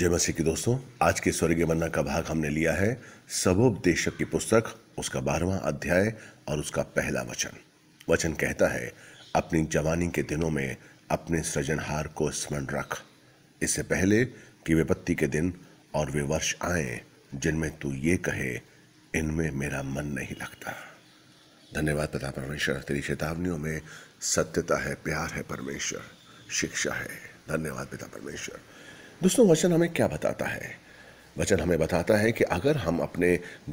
जय मसीह की दोस्तों आज के स्वर्गीय मन्ना का भाग हमने लिया है सबोपदेशक की पुस्तक उसका बारहवा अध्याय और उसका पहला वचन वचन कहता है अपनी जवानी के दिनों में अपने सृजनहार को स्मरण रख इससे पहले कि विपत्ति के दिन और वे वर्ष आए जिनमें तू ये कहे इनमें मेरा मन नहीं लगता धन्यवाद पिता परमेश्वर तेरी चेतावनियों में सत्यता है प्यार है परमेश्वर शिक्षा है धन्यवाद पिता परमेश्वर दोस्तों वचन हमें क्या बताता है वचन हमें बताता है कि अगर हम अपने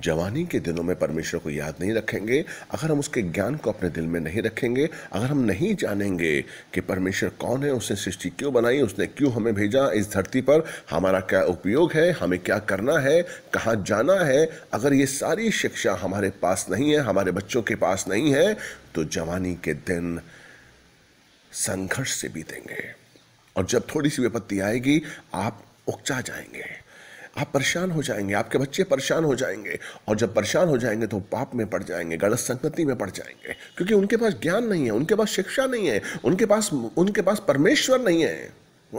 जवानी के दिनों में परमेश्वर को याद नहीं रखेंगे अगर हम उसके ज्ञान को अपने दिल में नहीं रखेंगे अगर हम नहीं जानेंगे कि परमेश्वर कौन है उसने सृष्टि क्यों बनाई उसने क्यों हमें भेजा इस धरती पर हमारा क्या उपयोग है हमें क्या करना है कहाँ जाना है अगर ये सारी शिक्षा हमारे पास नहीं है हमारे बच्चों के पास नहीं है तो जवानी के दिन संघर्ष से बीतेंगे और जब थोड़ी सी विपत्ति आएगी आप उकचा जाएंगे आप परेशान हो जाएंगे आपके बच्चे परेशान हो जाएंगे और जब परेशान हो जाएंगे तो पाप में पड़ जाएंगे गलत संगति में पड़ जाएंगे क्योंकि उनके पास ज्ञान नहीं है उनके पास शिक्षा नहीं है उनके पास उनके पास परमेश्वर नहीं है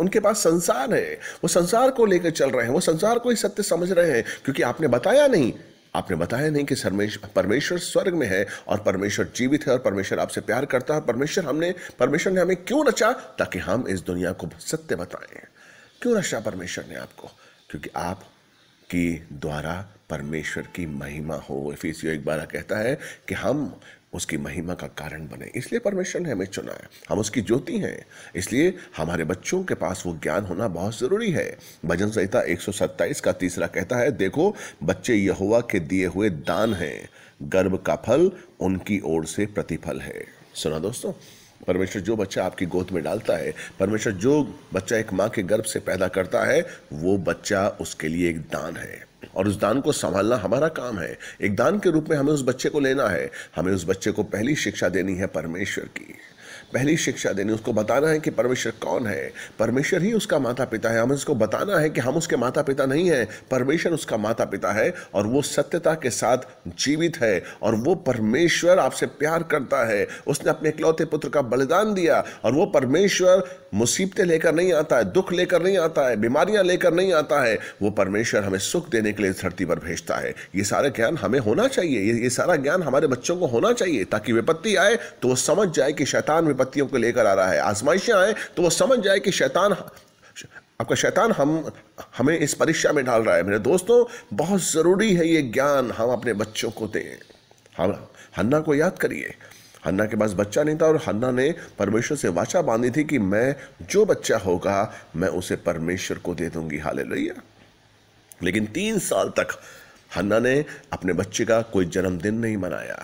उनके पास संसार है वो संसार को लेकर चल रहे हैं वो संसार को ही सत्य समझ रहे हैं क्योंकि आपने बताया नहीं आपने बताया नहीं कि परमेश्वर स्वर्ग में है और परमेश्वर जीवित है और परमेश्वर आपसे प्यार करता है परमेश्वर हमने परमेश्वर ने हमें क्यों रचा ताकि हम इस दुनिया को सत्य बताएं क्यों रचा परमेश्वर ने आपको क्योंकि आप की द्वारा परमेश्वर की महिमा हो इफिसियो एक बार कहता है कि हम उसकी महिमा का कारण बने इसलिए परमेश्वर ने हमें चुना है हम उसकी ज्योति हैं इसलिए हमारे बच्चों के पास वो ज्ञान होना बहुत ज़रूरी है भजन संहिता 127 का तीसरा कहता है देखो बच्चे यहुआ के दिए हुए दान हैं गर्भ का फल उनकी ओर से प्रतिफल है सुना दोस्तों परमेश्वर जो बच्चा आपकी गोद में डालता है परमेश्वर जो बच्चा एक माँ के गर्भ से पैदा करता है वो बच्चा उसके लिए एक दान है और उस दान को संभालना हमारा काम है एक दान के रूप में हमें उस बच्चे को लेना है हमें उस बच्चे को पहली शिक्षा देनी है परमेश्वर की पहली शिक्षा देनी उसको बताना है कि परमेश्वर कौन है परमेश्वर ही उसका माता पिता है हमें उसको बताना है कि हम उसके माता पिता नहीं हैं परमेश्वर उसका माता पिता है और वो सत्यता के साथ जीवित है और वो परमेश्वर आपसे प्यार करता है उसने अपने इकलौते पुत्र का बलिदान दिया और वो परमेश्वर मुसीबतें लेकर नहीं आता है दुख लेकर नहीं आता है बीमारियां लेकर नहीं आता है वो परमेश्वर हमें सुख देने के लिए धरती पर भेजता है ये सारा ज्ञान हमें होना चाहिए ये, ये सारा ज्ञान हमारे बच्चों को होना चाहिए ताकि विपत्ति आए तो वो समझ जाए कि शैतान विपत्तियों को लेकर आ रहा है आजमाइशें आए तो वो समझ जाए कि शैतान आपका शैतान हम हमें इस परीक्षा में डाल रहा है मेरे दोस्तों बहुत ज़रूरी है ये ज्ञान हम अपने बच्चों को दें हम हन्ना को याद करिए हन्ना के पास बच्चा नहीं था और हन्ना ने परमेश्वर से वाचा बांधी थी कि मैं जो बच्चा होगा मैं उसे परमेश्वर को दे दूंगी हाल लेकिन तीन साल तक हन्ना ने अपने बच्चे का कोई जन्मदिन नहीं मनाया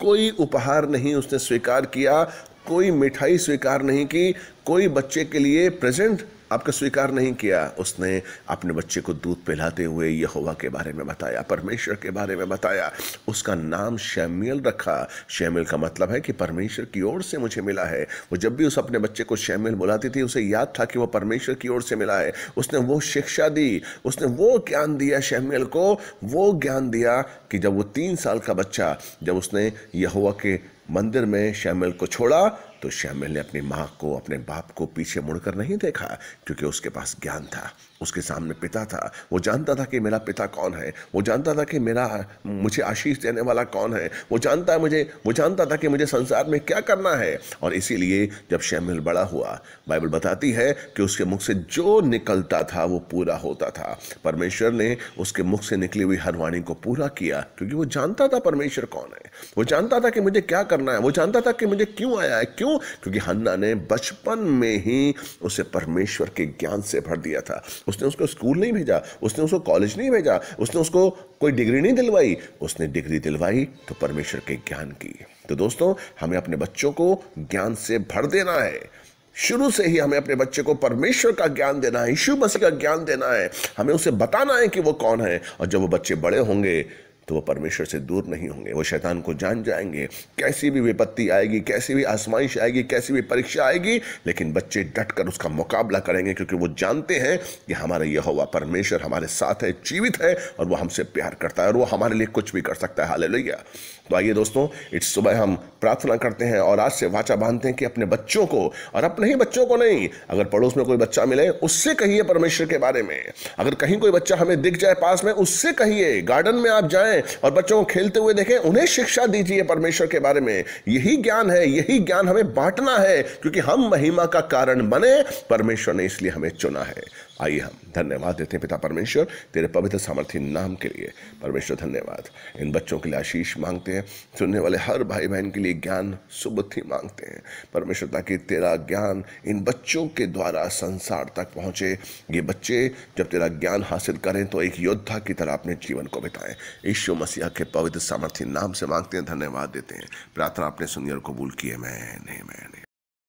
कोई उपहार नहीं उसने स्वीकार किया कोई मिठाई स्वीकार नहीं की कोई बच्चे के लिए प्रेजेंट आपका स्वीकार नहीं किया उसने अपने बच्चे को दूध पिलाते हुए यहोवा के बारे में बताया परमेश्वर के बारे में बताया उसका नाम शैमिल रखा शैमिल का मतलब है कि परमेश्वर की ओर से मुझे मिला है वो जब भी उस अपने बच्चे को शैमिल बुलाती थी उसे याद था कि वो परमेश्वर की ओर से मिला है उसने वो शिक्षा दी उसने वो ज्ञान दिया शैमिल को वो ज्ञान दिया कि जब वो तीन साल का बच्चा जब उसने यहोवा के मंदिर में शैमिल को छोड़ा तो श्यामिल ने अपनी माँ को अपने बाप को पीछे मुड़कर नहीं देखा क्योंकि उसके पास ज्ञान था उसके सामने पिता था वो जानता था कि मेरा पिता कौन है वो जानता था कि मेरा मुझे आशीष देने वाला कौन है वो जानता है मुझे वो जानता था कि मुझे संसार में क्या करना है और इसीलिए जब श्यामिल बड़ा हुआ बाइबल बताती है कि उसके मुख से जो निकलता था वो पूरा होता था परमेश्वर ने उसके मुख से निकली हुई हर वाणी को पूरा किया क्योंकि वो जानता था परमेश्वर कौन है वो जानता था कि मुझे क्या करना है वो जानता था कि मुझे क्यों आया है क्यों क्यों क्योंकि हन्ना ने बचपन में ही उसे परमेश्वर के ज्ञान से भर दिया था उसने उसको स्कूल नहीं भेजा उसने उसको कॉलेज नहीं भेजा उसने उसको कोई डिग्री नहीं दिलवाई उसने डिग्री दिलवाई तो परमेश्वर के ज्ञान की तो दोस्तों हमें अपने बच्चों को ज्ञान से भर देना है शुरू से ही हमें अपने बच्चे को परमेश्वर का ज्ञान देना है यीशु मसीह का ज्ञान देना है हमें उसे बताना है कि वो कौन है और जब वो बच्चे बड़े होंगे तो वो परमेश्वर से दूर नहीं होंगे वो शैतान को जान जाएंगे कैसी भी विपत्ति आएगी कैसी भी आसमाइश आएगी कैसी भी परीक्षा आएगी लेकिन बच्चे डट कर उसका मुकाबला करेंगे क्योंकि वो जानते हैं कि हमारा यह हुआ परमेश्वर हमारे साथ है जीवित है और वो हमसे प्यार करता है और वो हमारे लिए कुछ भी कर सकता है हाल तो आइए दोस्तों इट्स सुबह हम प्रार्थना करते हैं और आज से वाचा बांधते हैं कि अपने बच्चों को और अपने ही बच्चों को नहीं अगर पड़ोस में कोई बच्चा मिले उससे कहिए परमेश्वर के बारे में अगर कहीं कोई बच्चा हमें दिख जाए पास में उससे कहिए गार्डन में आप जाएं जाएं और बच्चों को खेलते हुए देखें उन्हें शिक्षा दीजिए परमेश्वर के बारे में यही ज्ञान है यही ज्ञान हमें बांटना है क्योंकि हम महिमा का कारण बने परमेश्वर ने इसलिए हमें चुना है आइए हम धन्यवाद देते हैं पिता परमेश्वर तेरे पवित्र सामर्थ्य नाम के लिए परमेश्वर धन्यवाद इन बच्चों के लिए आशीष मांगते हैं सुनने वाले हर भाई बहन के लिए ज्ञान सुबुद्धि मांगते हैं परमेश्वर ताकि तेरा ज्ञान इन बच्चों के द्वारा संसार तक पहुँचे ये बच्चे जब तेरा ज्ञान हासिल करें तो एक योद्धा की तरह अपने जीवन को बिताएं ईश्व मसीह के पवित्र सामर्थ्य नाम से मांगते हैं धन्यवाद देते हैं प्रार्थना आपने सुनियर और कबूल किए मैं नहीं मैं नहीं